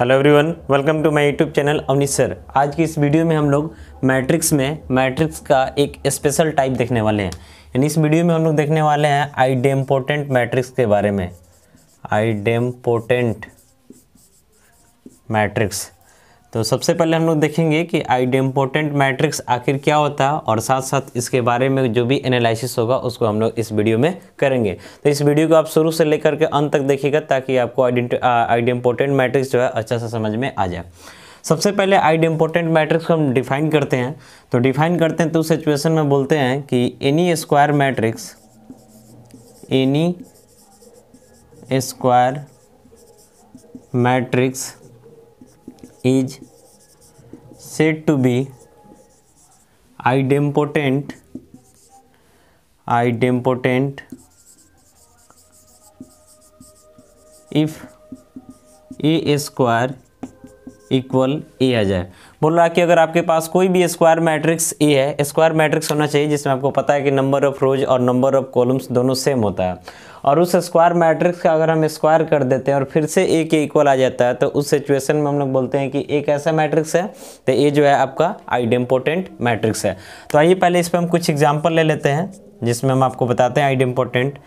hello everyone welcome to my YouTube channel Avneet sir आज की इस वीडियो में हम लोग मैट्रिक्स में मैट्रिक्स का एक स्पेशल टाइप देखने वाले हैं यानी इस वीडियो में हम लोग देखने वाले हैं आइडेम्पोटेंट मैट्रिक्स के बारे में आइडेम्पोटेंट मैट्रिक्स तो सबसे पहले हम लोग देखेंगे कि इम्पोर्टेंट मैट्रिक्स आखिर क्या होता है और साथ साथ इसके बारे में जो भी एनालिसिस होगा उसको हम लोग इस वीडियो में करेंगे तो इस वीडियो को आप शुरू से लेकर के अंत तक देखिएगा ताकि आपको आइडेम्पोटेंट मैट्रिक्स जो है अच्छा सा समझ में आ जाए सबसे पहले इम्पोर्टेंट मैट्रिक्स को हम डिफाइन करते हैं तो डिफाइन करते हैं तो सिचुएसन सिचुएशन में बोलते हैं कि any square matrix any square matrix to be I be I idempotent if A square equal A आ जाए बोल रहा कि अगर आपके पास कोई भी स्क्वायर मैट्रिक्स ए है स्क्वायर मैट्रिक्स होना चाहिए जिसमें आपको पता है कि नंबर ऑफ रोज और नंबर ऑफ कॉलम्स दोनों सेम होता है और उस स्क्वायर मैट्रिक्स का अगर हम स्क्वायर कर देते हैं और फिर से ए के इक्वल आ जाता है तो उस सिचुएशन में हम लोग बोलते हैं कि एक ऐसा मैट्रिक्स है तो ए जो है आपका इम्पोर्टेंट मैट्रिक्स है तो आइए पहले इस पर हम कुछ एग्जाम्पल ले लेते हैं जिसमें हम आपको बताते हैं इम्पोर्टेंट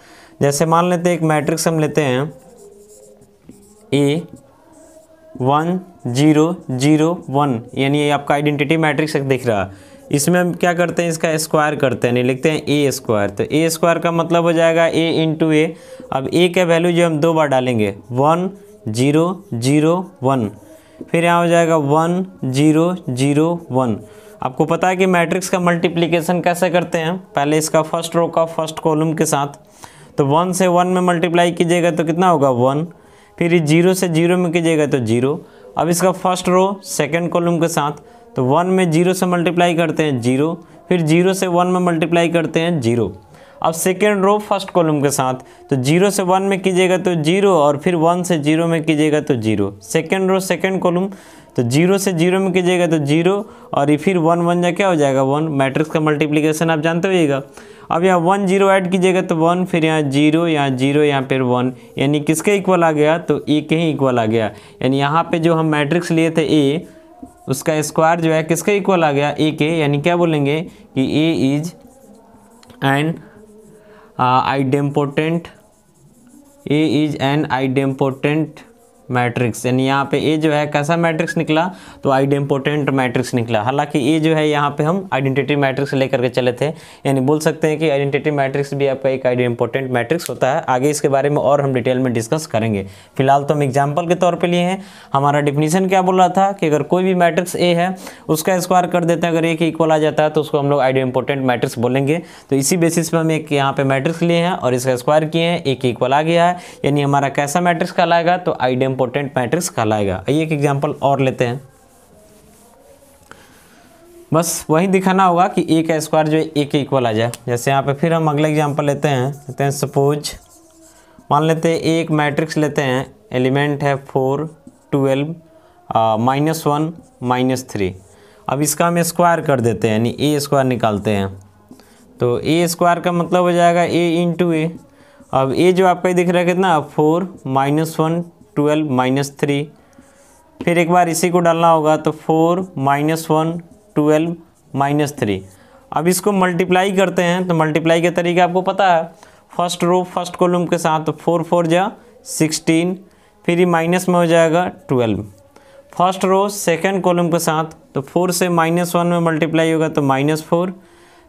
जैसे मान लेते हैं एक मैट्रिक्स हम लेते हैं A one zero zero one यानी ये आपका आइडेंटिटी मैट्रिक्स दिख रहा है इसमें हम क्या करते हैं इसका स्क्वायर करते हैं नहीं लिखते हैं ए स्क्वायर तो ए स्क्वायर का मतलब हो जाएगा ए इंटू ए अब ए का वैल्यू जो हम दो बार डालेंगे वन जीरो जीरो वन फिर यहाँ हो जाएगा वन जीरो जीरो वन आपको पता है कि मैट्रिक्स का मल्टीप्लीकेशन कैसे करते हैं पहले इसका फर्स्ट रो का फर्स्ट कॉलम के साथ तो वन से वन में मल्टीप्लाई कीजिएगा तो कितना होगा वन फिर जीरो से जीरो में कीजिएगा तो जीरो अब इसका फर्स्ट रो सेकेंड कॉलम के साथ तो वन में जीरो से मल्टीप्लाई करते हैं जीरो फिर जीरो से वन में मल्टीप्लाई करते हैं जीरो अब सेकेंड रो फर्स्ट कॉलम के साथ तो जीरो से वन में कीजिएगा तो जीरो और फिर वन से जीरो में कीजिएगा तो zero second row second column तो जीरो से जीरो में कीजिएगा तो जीरो और ये फिर वन वन जा क्या हो जाएगा वन मैट्रिक्स का मल्टीप्लिकेशन आप जानते होइएगा अब यहाँ वन जीरो ऐड कीजिएगा तो वन फिर यहाँ जीरो यहाँ जीरो यहाँ पर वन यानी किसके इक्वल आ गया तो ए के ही इक्वल आ गया यानी यहाँ पे जो हम मैट्रिक्स लिए थे ए उसका स्क्वायर जो है किसके इक्वल आ गया ए के यानी क्या बोलेंगे कि A is an idempotent A is an idempotent matrix यानी यहाँ पे ए जो है कैसा मैट्रिक्स निकला तो आइडेम्पोटेंट मैट्रिक्स निकला हालांकि ए जो है यहाँ पे हम आइडेंटिटी मैट्रिक्स लेकर के चले थे यानी बोल सकते हैं कि आइडेंटिटी मैट्रिक्स भी आपका एक इम्पोर्टेंट मैट्रिक्स होता है आगे इसके बारे में और हम डिटेल में डिस्कस करेंगे फिलहाल तो हम एग्जाम्पल के तौर पर लिए हैं हमारा डिफिनीशन क्या बोल रहा था कि अगर कोई भी मैट्रिक्स ए है उसका स्क्वायर कर देते हैं अगर ए के इक्वल आ जाता है तो उसको हम लोग इम्पोर्टेंट मैट्रिक्स बोलेंगे तो इसी बेसिस पर हम एक यहाँ पे मैट्रिक्स लिए हैं और इसका स्क्वायर किए हैं ए के इक्वल आ गया है यानी हमारा कैसा मैट्रिक्स कहलाएगा तो आइडेम्पो इंपॉर्टेंट मैट्रिक्स कहलाएगा आइए एक एग्जाम्पल और लेते हैं बस वही दिखाना होगा कि ए का स्क्वायर जो है ए के इक्वल आ जाए जैसे यहाँ पे फिर हम अगला एग्जाम्पल लेते हैं लेते हैं सपोज मान लेते हैं एक मैट्रिक्स लेते हैं एलिमेंट है four twelve minus one minus three अब इसका हम स्क्वायर कर देते हैं यानी ए स्क्वायर निकालते हैं तो ए स्क्वायर का मतलब हो जाएगा ए इंटू ए अब ए जो आपका दिख रहा है कितना four minus one twelve minus three फिर एक बार इसी को डालना होगा तो four minus one twelve minus three अब इसको मल्टीप्लाई करते हैं तो मल्टीप्लाई का तरीका आपको पता है फर्स्ट रो फर्स्ट कॉलम के साथ तो फोर फोर जा सिक्सटीन फिर ये माइनस में हो जाएगा twelve first row second column के साथ तो फोर से माइनस वन में मल्टीप्लाई होगा तो माइनस फोर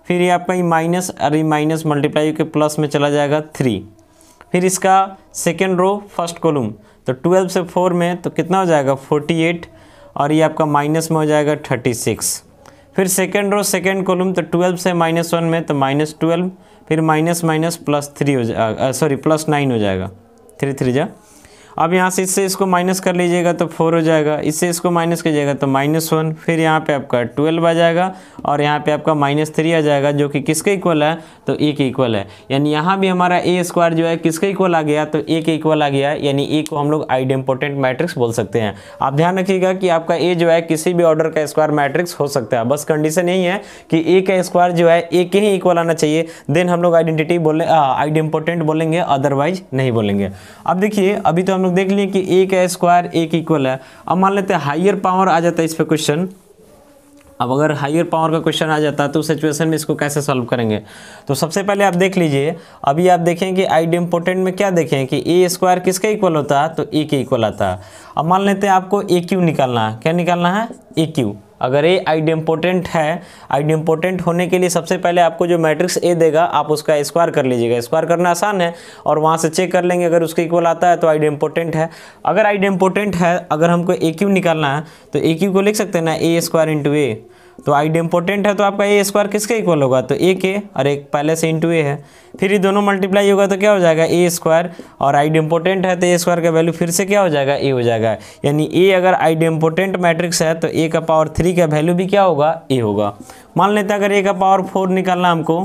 फिर ये आपका ये माइनस अरे माइनस मल्टीप्लाई होकर प्लस में चला जाएगा थ्री फिर इसका सेकेंड रो फर्स्ट कॉलम तो ट्वेल्व से फोर में तो कितना हो जाएगा फोर्टी एट और ये आपका माइनस में हो जाएगा थर्टी सिक्स फिर सेकेंड रो सेकेंड कॉलम तो ट्वेल्व से माइनस वन में तो माइनस ट्वेल्व फिर माइनस माइनस प्लस थ्री हो जाएगा सॉरी प्लस नाइन हो जाएगा थ्री थ्री जा अब यहाँ से इससे इसको माइनस कर लीजिएगा तो फोर हो जाएगा इससे इसको माइनस कीजिएगा तो माइनस वन फिर यहाँ पे आपका ट्वेल्व आ जाएगा और यहाँ पे आपका माइनस थ्री आ जाएगा जो कि किसके इक्वल है तो ए के इक्वल है यानी यहाँ भी हमारा ए स्क्वायर जो है किसके इक्वल आ गया तो ए के इक्वल आ गया यानी ए को हम लोग इम्पोर्टेंट मैट्रिक्स बोल सकते हैं आप ध्यान रखिएगा कि आपका ए जो है किसी भी ऑर्डर का स्क्वायर मैट्रिक्स हो सकता है बस कंडीशन यही है कि ए का स्क्वायर जो है ए के ही इक्वल आना चाहिए देन हम लोग आइडेंटिटी बोले इम्पोर्टेंट बोलेंगे अदरवाइज नहीं बोलेंगे अब देखिए अभी तो हम हम लोग देख लिए कि ए का स्क्वायर ए के इक्वल है अब मान लेते हैं हाइयर पावर आ जाता है इस पर क्वेश्चन अब अगर हाइयर पावर का क्वेश्चन आ जाता है तो सिचुएशन में इसको कैसे सॉल्व करेंगे तो सबसे पहले आप देख लीजिए अभी आप देखें कि आइडी इम्पोर्टेंट में क्या देखें कि ए स्क्वायर किसका इक्वल होता है तो ए के इक्वल आता है अब मान लेते हैं आपको ए क्यू निकालना है क्या निकालना है ए क्यू अगर ए इम्पोर्टेंट है इम्पोर्टेंट होने के लिए सबसे पहले आपको जो मैट्रिक्स ए देगा आप उसका स्क्वायर कर लीजिएगा स्क्वायर करना आसान है और वहाँ से चेक कर लेंगे अगर उसके इक्वल आता है तो इम्पोर्टेंट है अगर इम्पोर्टेंट है अगर हमको ए क्यू निकालना है तो ए क्यू को लिख सकते हैं ना ए स्क्वायर इंटू ए तो आइड इम्पोर्टेंट है तो आपका ए स्क्वायर किसके इक्वल होगा तो ए के और एक पहले से इंटू ए है फिर ये दोनों मल्टीप्लाई होगा तो क्या हो जाएगा ए स्क्वायर और आइड इम्पोर्टेंट है तो ए स्क्वायर का वैल्यू फिर से क्या हो जाएगा ए हो जाएगा यानी ए अगर आइड इम्पोर्टेंट मैट्रिक्स है तो ए का पावर थ्री का वैल्यू भी क्या होगा ए होगा मान लेते अगर ए का पावर फोर निकालना हमको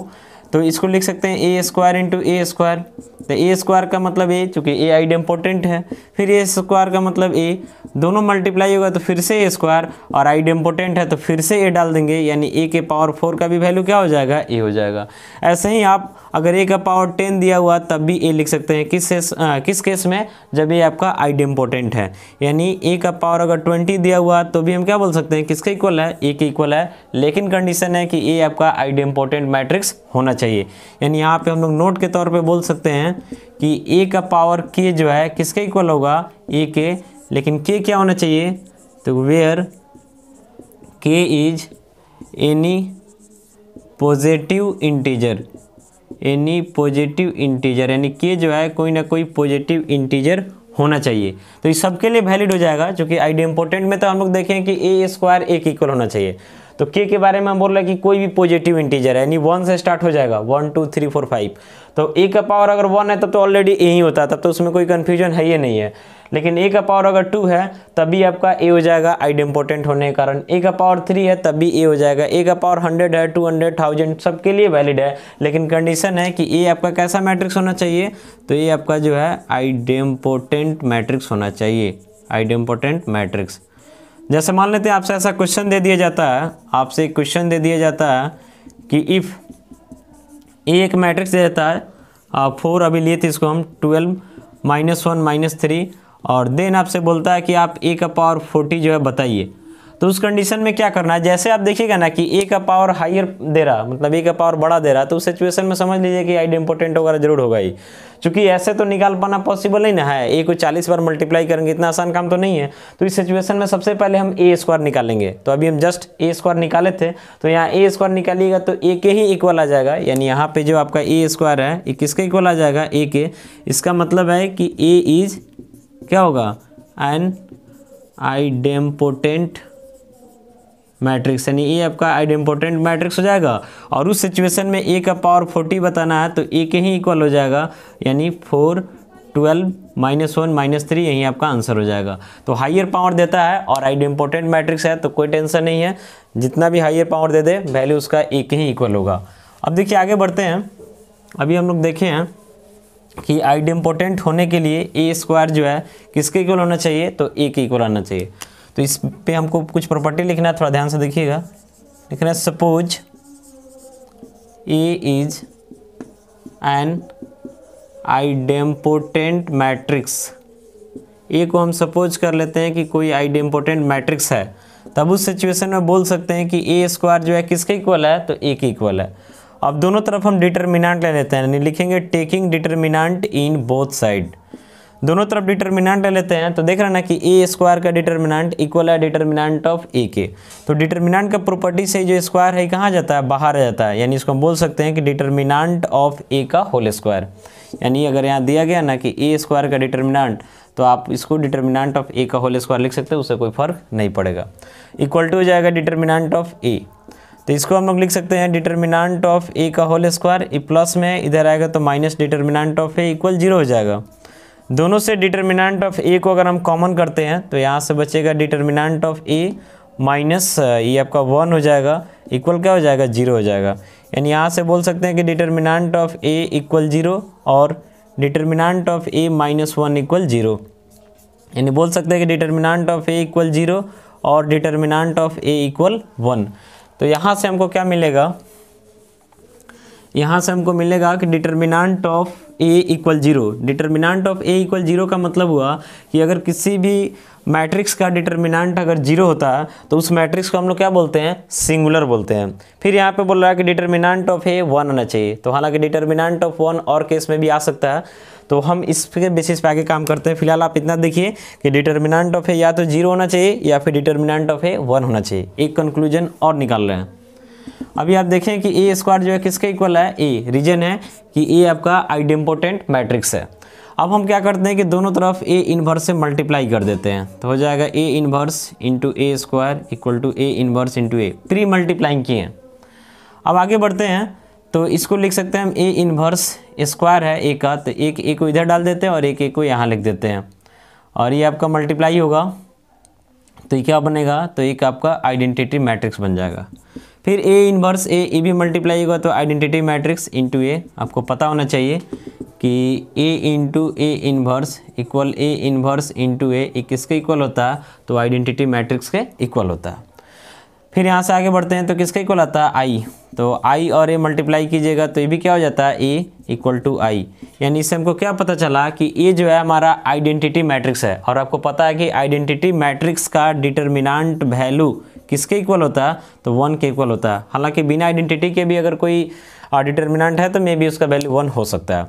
तो इसको लिख सकते हैं A square into A square तो ए स्क्वायर का मतलब ए चूँकि ए आइड इम्पोर्टेंट है फिर ए स्क्वायर का मतलब ए दोनों मल्टीप्लाई होगा तो फिर से ए स्क्वायर और आइड इम्पोर्टेंट है तो फिर से ए डाल देंगे यानी ए के पावर फोर का भी वैल्यू क्या हो जाएगा ए हो जाएगा ऐसे ही आप अगर ए का पावर टेन दिया हुआ तब भी ए लिख सकते हैं किस आ, किस केस में जब ये आपका आइड इम्पोर्टेंट है यानी ए का पावर अगर ट्वेंटी दिया हुआ तो भी हम क्या बोल सकते हैं किसके इक्वल है ए के इक्वल है लेकिन कंडीशन है कि ए आपका आइड इम्पोर्टेंट मैट्रिक्स होना होना चाहिए यानी यहाँ पे हम लोग नोट के तौर पे बोल सकते हैं कि ए का पावर के जो है किसके इक्वल होगा ए के लेकिन के क्या होना चाहिए तो where K is any positive integer any positive integer यानी के जो है कोई ना कोई पॉजिटिव इंटीजर होना चाहिए तो ये सबके लिए वैलिड हो जाएगा क्योंकि आइडिया इंपॉर्टेंट में तो हम लोग देखें कि ए स्क्वायर एक इक्वल होना चाहिए तो के के बारे में हम बोल रहे हैं कि कोई भी पॉजिटिव इंटीजर है यानी वन से स्टार्ट हो जाएगा one two three four five तो ए का पावर अगर वन है तब तो ऑलरेडी ए ही होता है तब तो उसमें कोई कन्फ्यूजन है ही नहीं है लेकिन ए का पावर अगर टू है तभी आपका ए हो जाएगा आइड इम्पोर्टेंट होने के कारण ए का पावर थ्री है तभी ए हो जाएगा ए का पावर हंड्रेड है टू हंड्रेड थाउजेंड सबके लिए वैलिड है लेकिन कंडीशन है कि ए आपका कैसा मैट्रिक्स होना चाहिए तो ये आपका जो है इम्पोर्टेंट मैट्रिक्स होना चाहिए इम्पोर्टेंट मैट्रिक्स जैसे मान लेते हैं आपसे ऐसा क्वेश्चन दे दिया जाता है आपसे क्वेश्चन दे दिया जाता है कि इफ़ ए एक मैट्रिक्स दे जाता है फोर अभी लिए थे इसको हम twelve minus one minus three और देन आपसे बोलता है कि आप ए का पावर फोर्टी जो है बताइए तो उस कंडीशन में क्या करना है जैसे आप देखिएगा ना कि ए का पावर हाइयर दे रहा मतलब ए का पावर बड़ा दे रहा तो उस सिचुएशन में समझ लीजिए कि आइडिया इंपॉर्टेंट वगैरह जरूर होगा ही चूंकि ऐसे तो निकाल पाना पॉसिबल ही ना है ए को चालीस बार मल्टीप्लाई करेंगे इतना आसान काम तो नहीं है तो इस सिचुएशन में सबसे पहले हम ए स्क्वायर निकालेंगे तो अभी हम जस्ट ए स्क्वायर निकाले थे तो यहाँ ए स्क्वायर निकालिएगा तो ए के ही इक्वल आ जाएगा यानी यहाँ पे जो आपका ए स्क्वायर है ये किसके इक्वल आ जाएगा ए के इसका मतलब है कि ए इज क्या होगा एन आई डेम्पोटेंट मैट्रिक्स यानी ए आपका इम्पोर्टेंट मैट्रिक्स हो जाएगा और उस सिचुएशन में ए का पावर फोर्टी बताना है तो ए के ही इक्वल हो जाएगा यानी four twelve minus one minus three यही आपका आंसर हो जाएगा तो हाइयर पावर देता है और इम्पोर्टेंट मैट्रिक्स है तो कोई टेंशन नहीं है जितना भी हाइयर पावर दे दे वैल्यू उसका ए के ही इक्वल होगा अब देखिए आगे बढ़ते हैं अभी हम लोग देखे हैं कि इम्पोर्टेंट होने के लिए ए स्क्वायर जो है किसके इक्वल होना चाहिए तो ए के इक्वल आना चाहिए तो इस पे हमको कुछ प्रॉपर्टी लिखना है थोड़ा ध्यान से देखिएगा लिखना है suppose A is an idempotent matrix A को हम सपोज कर लेते हैं कि कोई आइडेम्पोटेंट मैट्रिक्स है तब उस सिचुएशन में बोल सकते हैं कि ए स्क्वायर जो है किसके इक्वल है तो ए के इक्वल है अब दोनों तरफ हम डिटर्मिनांट ले लेते हैं लिखेंगे taking determinant in both side दोनों तरफ डिटर्मिनाट ले लेते हैं तो देख रहे ना कि ए स्क्वायर का डिटर्मिनाट इक्वल है डिटर्मिनांट ऑफ ए के तो डिटर्मिनाट का प्रॉपर्टी से जो स्क्वायर है कहाँ जाता है बाहर जाता है यानी इसको हम बोल सकते हैं कि डिटर्मिनाट ऑफ ए का होल स्क्वायर यानी अगर यहाँ दिया गया ना कि ए स्क्वायर का डिटर्मिनाट तो आप इसको डिटर्मिनाट ऑफ ए का होल स्क्वायर लिख सकते हैं उससे कोई फर्क नहीं पड़ेगा इक्वल टू हो जाएगा डिटर्मिनाट ऑफ ए तो इसको हम लोग लिख सकते हैं डिटर्मिनाट ऑफ ए का होल स्क्वायर ए प्लस में इधर आएगा तो minus determinant of A equal zero हो जाएगा दोनों से डिटर्मिनेंट ऑफ ए को अगर हम कॉमन करते हैं तो यहाँ से बचेगा डिटर्मिनेंट ऑफ ए माइनस ये आपका वन हो जाएगा इक्वल क्या हो जाएगा जीरो हो जाएगा यानी यहाँ से बोल सकते हैं कि determinant of A equal zero और determinant of A minus one equal zero यानी बोल सकते हैं कि determinant of A equal zero और determinant of A equal one तो यहाँ से हमको क्या मिलेगा यहाँ से हमको मिलेगा कि determinant of A equal zero determinant of A equal zero का मतलब हुआ कि अगर किसी भी मैट्रिक्स का डिटर्मिनाट अगर जीरो होता है तो उस मैट्रिक्स को हम लोग क्या बोलते हैं सिंगुलर बोलते हैं फिर यहाँ पे बोल रहा है कि डिटर्मिनाट ऑफ ए वन आना चाहिए तो हालांकि डिटर्मिनाट ऑफ वन और केस में भी आ सकता है तो हम इसके बेसिस पे आगे काम करते हैं फिलहाल आप इतना देखिए कि डिटर्मिनाट ऑफ ए या तो जीरो होना चाहिए या फिर डिटर्मिनाट ऑफ ए वन होना चाहिए एक कंक्लूजन और निकाल रहे हैं अभी आप देखें कि ए स्क्वायर जो है किसके इक्वल है ए रीजन है कि ए आपका आइडेम्पोटेंट मैट्रिक्स है अब हम क्या करते हैं कि दोनों तरफ ए इनवर्स से मल्टीप्लाई कर देते हैं तो हो जाएगा A inverse into A square equal to A inverse into A pre multiplying किए हैं अब आगे बढ़ते हैं तो इसको लिख सकते हैं हम ए इनवर्स स्क्वायर है ए का तो एक ए को इधर डाल देते हैं और एक ए को यहाँ लिख देते हैं और ये आपका मल्टीप्लाई होगा तो ये क्या बनेगा तो एक आपका आइडेंटिटी मैट्रिक्स बन जाएगा फिर ए इनवर्स ए ए भी मल्टीप्लाई होगा तो आइडेंटिटी मैट्रिक्स इंटू ए आपको पता होना चाहिए कि A into A inverse equal A inverse into A किसके इक्वल होता है तो आइडेंटिटी मैट्रिक्स के इक्वल होता है फिर यहाँ से आगे बढ़ते हैं तो किसका इक्वल आता है आई तो आई और ए मल्टीप्लाई कीजिएगा तो ये भी क्या हो जाता है ए इक्वल टू आई यानी इससे हमको क्या पता चला कि ए जो है हमारा आइडेंटिटी मैट्रिक्स है और आपको पता है कि आइडेंटिटी मैट्रिक्स का डिटर्मिनांट वैल्यू किसके इक्वल होता तो वन के इक्वल होता है हालांकि बिना आइडेंटिटी के भी अगर कोई डिटर्मिनेंट है तो मे बी उसका वैल्यू वन हो सकता है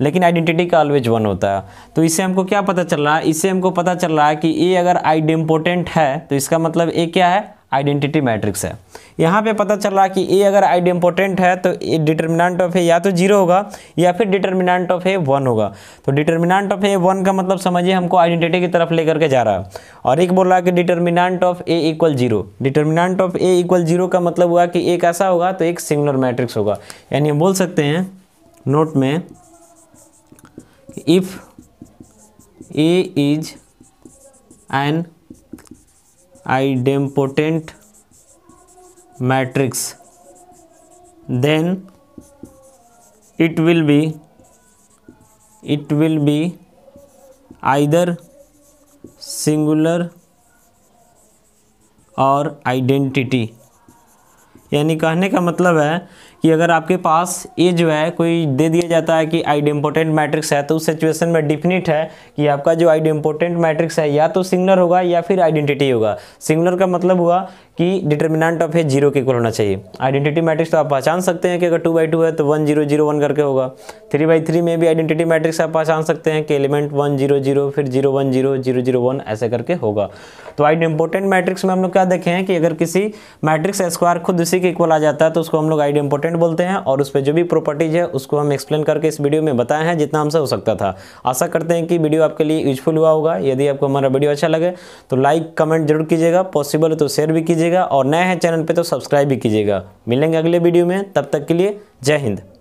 लेकिन आइडेंटिटी का ऑलवेज वन होता है तो इससे हमको क्या पता चल रहा है इससे हमको पता चल रहा है कि ए अगर आइडेम्पोटेंट है तो इसका मतलब ए क्या है आइडेंटिटी मैट्रिक्स है यहाँ पे पता चल रहा कि ए अगर आइड इम्पोर्टेंट है तो ए डिटर्मिनाट ऑफ ए या तो जीरो होगा या फिर डिटर्मिनाट ऑफ ए वन होगा तो डिटर्मिनाट ऑफ ए वन का मतलब समझिए हमको आइडेंटिटी की तरफ लेकर के जा रहा है और एक बोल रहा है कि determinant of A equal zero determinant of A equal zero का मतलब हुआ कि एक ऐसा होगा तो एक सिंगुलर मैट्रिक्स होगा यानी बोल सकते हैं नोट में if A is an idempotent matrix then it will be it will be either singular or identity यानी कहने का मतलब है कि अगर आपके पास ये जो है कोई दे दिया जाता है कि इम्पोर्टेंट मैट्रिक्स है तो उस सिचुएशन में डिफिनिट है कि आपका जो इम्पोर्टेंट मैट्रिक्स है या तो सिंगलर होगा या फिर आइडेंटिटी होगा सिंगलर का मतलब हुआ कि डिटर्मिनेंट ऑफ है जीरो के इक्वल होना चाहिए आइडेंटिटी मैट्रिक्स तो आप पहचान सकते हैं कि अगर टू बाई टू है तो वन जीरो जीरो वन करके होगा थ्री बाई थ्री में भी आइडेंटिटी मैट्रिक्स आप पहचान सकते हैं कि एलिमेंट वन जीरो जीरो फिर zero one zero zero zero one ऐसे करके होगा तो आइड इम्पोर्टेंट मैट्रिक्स में हम लोग क्या देखें हैं कि अगर किसी मैट्रिक्स स्क्वायर खुद उसी के इक्वल आ जाता है तो उसको हम लोग आइड इंपोर्टेंट बोलते हैं और उस पर जो भी प्रॉपर्टीज है उसको हम एक्सप्लेन करके इस वीडियो में बताए हैं जितना हमसे हो सकता था आशा करते हैं कि वीडियो आपके लिए यूजफुल हुआ होगा यदि आपको हमारा वीडियो अच्छा लगे तो लाइक कमेंट जरूर कीजिएगा पॉसिबल है तो शेयर भी कीजिए कीजिएगा और नए हैं चैनल पे तो सब्सक्राइब भी कीजिएगा मिलेंगे अगले वीडियो में तब तक के लिए जय हिंद